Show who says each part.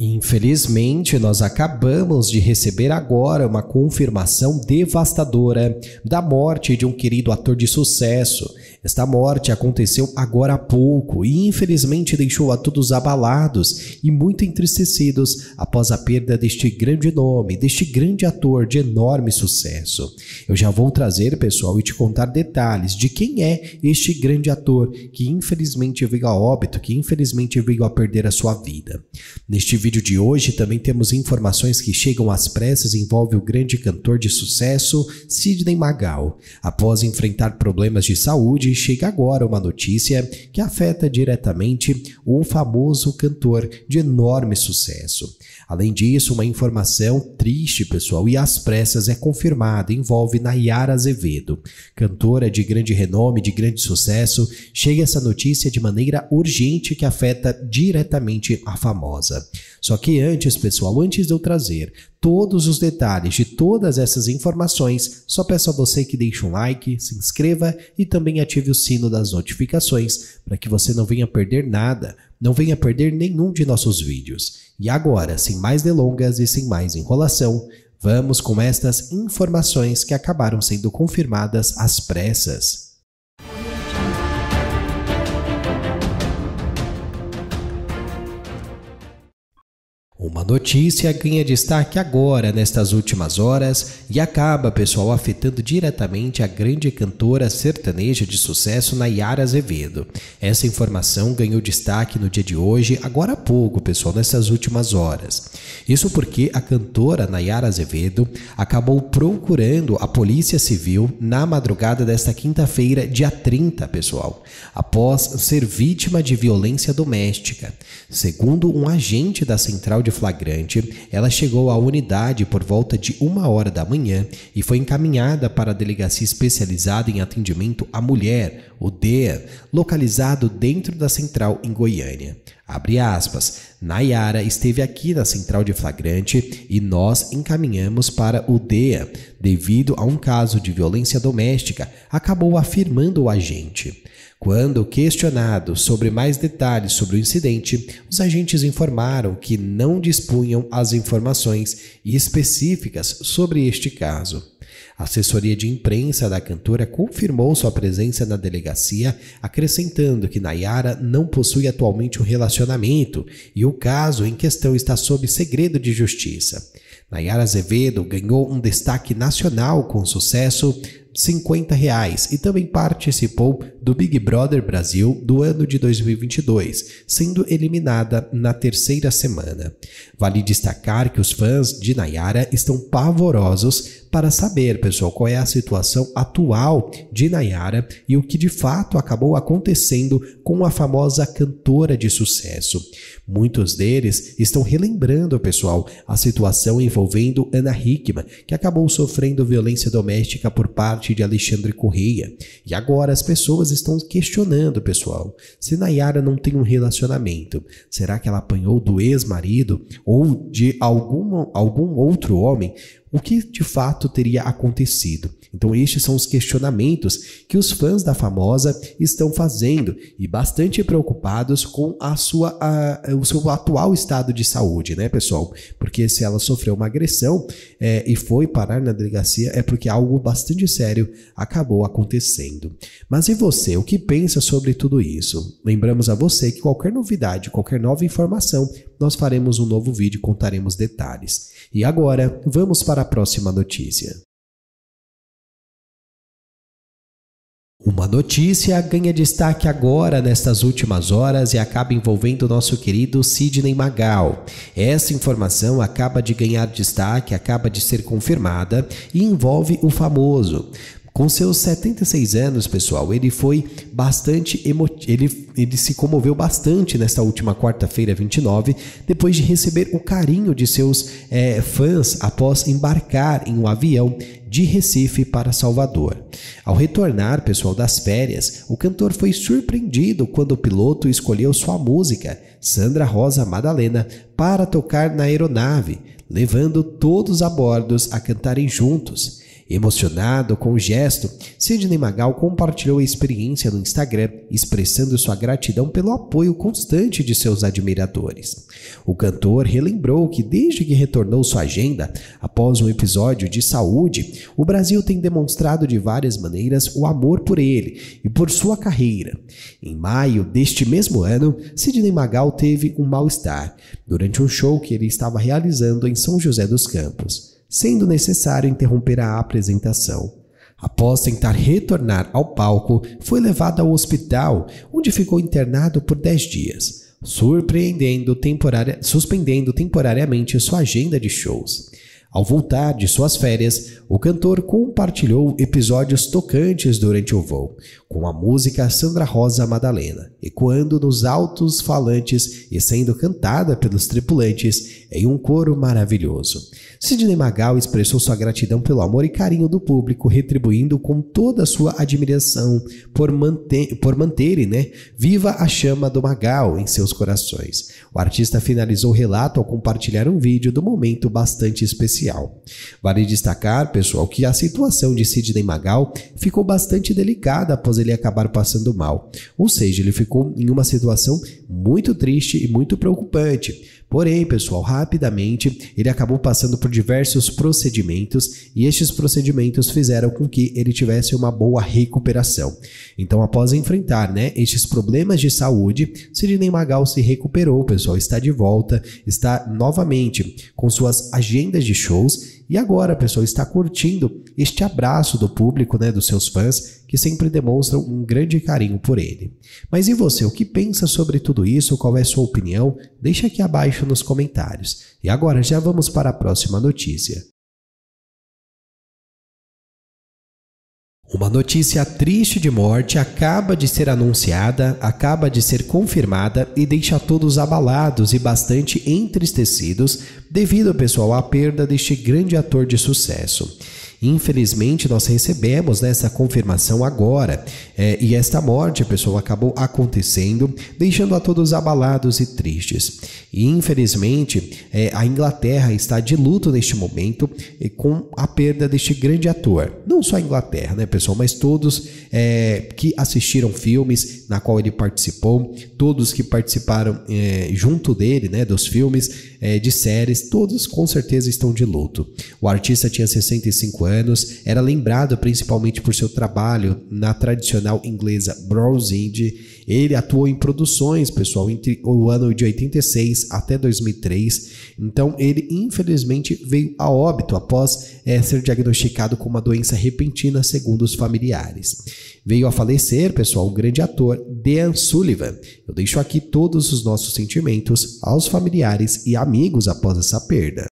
Speaker 1: Infelizmente, nós acabamos de receber agora uma confirmação devastadora da morte de um querido ator de sucesso. Esta morte aconteceu agora há pouco e infelizmente deixou a todos abalados e muito entristecidos após a perda deste grande nome, deste grande ator de enorme sucesso. Eu já vou trazer, pessoal, e te contar detalhes de quem é este grande ator que infelizmente veio a óbito, que infelizmente veio a perder a sua vida. Neste vídeo de hoje também temos informações que chegam às pressas e envolve o grande cantor de sucesso Sidney Magal. Após enfrentar problemas de saúde, chega agora uma notícia que afeta diretamente o famoso cantor de enorme sucesso. Além disso, uma informação triste, pessoal, e às pressas é confirmada, envolve Nayara Azevedo. Cantora de grande renome, de grande sucesso, chega essa notícia de maneira urgente que afeta diretamente a famosa. Só que antes, pessoal, antes de eu trazer todos os detalhes de todas essas informações, só peço a você que deixe um like, se inscreva e também ative o sino das notificações para que você não venha perder nada, não venha perder nenhum de nossos vídeos. E agora, sem mais delongas e sem mais enrolação, vamos com estas informações que acabaram sendo confirmadas às pressas. Uma notícia ganha destaque agora nestas últimas horas e acaba, pessoal, afetando diretamente a grande cantora sertaneja de sucesso Nayara Azevedo. Essa informação ganhou destaque no dia de hoje, agora há pouco, pessoal, nessas últimas horas. Isso porque a cantora Nayara Azevedo acabou procurando a Polícia Civil na madrugada desta quinta-feira, dia 30, pessoal, após ser vítima de violência doméstica. Segundo um agente da Central de de flagrante, ela chegou à unidade por volta de uma hora da manhã e foi encaminhada para a Delegacia Especializada em Atendimento à Mulher, o DEA, localizado dentro da central em Goiânia. Abre aspas, Nayara esteve aqui na central de flagrante e nós encaminhamos para o DEA. Devido a um caso de violência doméstica, acabou afirmando o agente. Quando questionado sobre mais detalhes sobre o incidente, os agentes informaram que não dispunham as informações específicas sobre este caso. A assessoria de imprensa da cantora confirmou sua presença na delegacia, acrescentando que Nayara não possui atualmente um relacionamento e o caso em questão está sob segredo de justiça. Nayara Azevedo ganhou um destaque nacional com sucesso 50 reais e também participou do Big Brother Brasil do ano de 2022, sendo eliminada na terceira semana. Vale destacar que os fãs de Nayara estão pavorosos para saber, pessoal, qual é a situação atual de Nayara e o que de fato acabou acontecendo com a famosa cantora de sucesso. Muitos deles estão relembrando, pessoal, a situação envolvendo Ana Hickman, que acabou sofrendo violência doméstica por parte partir de Alexandre Correia. E agora as pessoas estão questionando, pessoal, se Nayara não tem um relacionamento. Será que ela apanhou do ex-marido ou de algum algum outro homem? o que de fato teria acontecido. Então, estes são os questionamentos que os fãs da famosa estão fazendo e bastante preocupados com a sua, a, o seu atual estado de saúde, né, pessoal? Porque se ela sofreu uma agressão é, e foi parar na delegacia, é porque algo bastante sério acabou acontecendo. Mas e você, o que pensa sobre tudo isso? Lembramos a você que qualquer novidade, qualquer nova informação, nós faremos um novo vídeo e contaremos detalhes. E agora, vamos para a próxima notícia. Uma notícia ganha destaque agora nestas últimas horas e acaba envolvendo nosso querido Sidney Magal. Essa informação acaba de ganhar destaque, acaba de ser confirmada e envolve o famoso. Com seus 76 anos, pessoal, ele foi bastante emotivo, ele, ele se comoveu bastante nesta última quarta-feira, 29, depois de receber o carinho de seus é, fãs após embarcar em um avião de Recife para Salvador. Ao retornar, pessoal, das férias, o cantor foi surpreendido quando o piloto escolheu sua música, Sandra Rosa Madalena, para tocar na aeronave, levando todos a bordo a cantarem juntos. Emocionado com o gesto, Sidney Magal compartilhou a experiência no Instagram, expressando sua gratidão pelo apoio constante de seus admiradores. O cantor relembrou que, desde que retornou sua agenda, após um episódio de saúde, o Brasil tem demonstrado de várias maneiras o amor por ele e por sua carreira. Em maio deste mesmo ano, Sidney Magal teve um mal-estar durante um show que ele estava realizando em São José dos Campos sendo necessário interromper a apresentação. Após tentar retornar ao palco, foi levado ao hospital, onde ficou internado por 10 dias, surpreendendo temporária, suspendendo temporariamente sua agenda de shows. Ao voltar de suas férias, o cantor compartilhou episódios tocantes durante o voo, com a música Sandra Rosa Madalena, ecoando nos altos falantes e sendo cantada pelos tripulantes em um coro maravilhoso. Sidney Magal expressou sua gratidão pelo amor e carinho do público, retribuindo com toda a sua admiração por, manter, por manterem né, viva a chama do Magal em seus corações. O artista finalizou o relato ao compartilhar um vídeo do momento bastante especial especial. Vale destacar, pessoal, que a situação de Sidney Magal ficou bastante delicada após ele acabar passando mal, ou seja, ele ficou em uma situação muito triste e muito preocupante Porém, pessoal, rapidamente ele acabou passando por diversos procedimentos e estes procedimentos fizeram com que ele tivesse uma boa recuperação. Então, após enfrentar né, estes problemas de saúde, Sidney Magal se recuperou, pessoal, está de volta, está novamente com suas agendas de shows e agora, pessoal, está curtindo este abraço do público, né, dos seus fãs, que sempre demonstram um grande carinho por ele. Mas e você, o que pensa sobre tudo isso? Qual é a sua opinião? Deixa aqui abaixo nos comentários. E agora já vamos para a próxima notícia. Uma notícia triste de morte acaba de ser anunciada, acaba de ser confirmada e deixa todos abalados e bastante entristecidos devido, pessoal, à perda deste grande ator de sucesso. Infelizmente, nós recebemos né, essa confirmação agora, é, e esta morte, pessoal, acabou acontecendo, deixando a todos abalados e tristes. E, infelizmente, é, a Inglaterra está de luto neste momento com a perda deste grande ator. Não só a Inglaterra, né, pessoal, mas todos é, que assistiram filmes na qual ele participou, todos que participaram é, junto dele, né, dos filmes, é, de séries, todos com certeza estão de luto. O artista tinha 65 anos anos, era lembrado principalmente por seu trabalho na tradicional inglesa Bronze Indie. Ele atuou em produções, pessoal, entre o ano de 86 até 2003. Então, ele infelizmente veio a óbito após é, ser diagnosticado com uma doença repentina, segundo os familiares. Veio a falecer, pessoal, o grande ator Dan Sullivan. Eu deixo aqui todos os nossos sentimentos aos familiares e amigos após essa perda.